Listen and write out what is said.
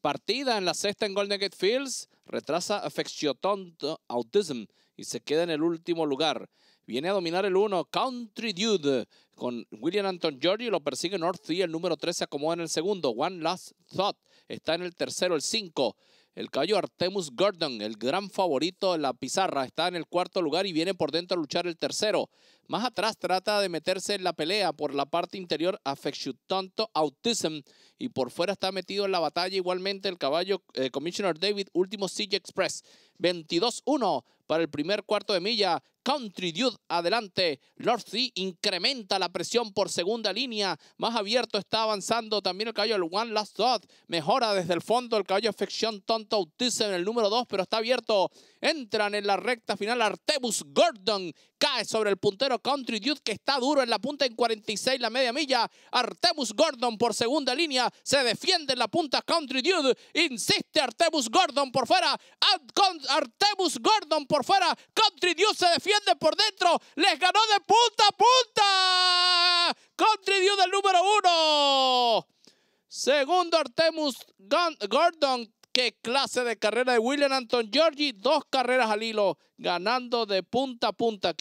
Partida en la sexta en Golden Gate Fields, retrasa a Autism y se queda en el último lugar. Viene a dominar el 1, Country Dude, con William Anton Jordi lo persigue North Sea, el número 3 se acomoda en el segundo. One Last Thought está en el tercero, el 5. El caballo Artemus Gordon, el gran favorito de la pizarra, está en el cuarto lugar y viene por dentro a luchar el tercero. Más atrás trata de meterse en la pelea por la parte interior Tonto Autism y por fuera está metido en la batalla igualmente el caballo eh, Commissioner David Último CG Express. 22-1 para el primer cuarto de milla. Country Dude adelante. Lord C incrementa la presión por segunda línea. Más abierto está avanzando también el caballo el One Last Thought. Mejora desde el fondo el caballo Affection Tonto Autism en el número 2, pero está abierto. Entran en la recta final Artebus Gordon. Cae sobre el puntero Country Dude que está duro en la punta en 46 la media milla. Artemus Gordon por segunda línea. Se defiende en la punta Country Dude. Insiste Artemus Gordon por fuera. Artemus Gordon por fuera. Country Dude se defiende por dentro. Les ganó de punta a punta. Country Dude el número uno. Segundo Artemus Gordon Qué clase de carrera de William Anton Georgie, Dos carreras al hilo, ganando de punta a punta.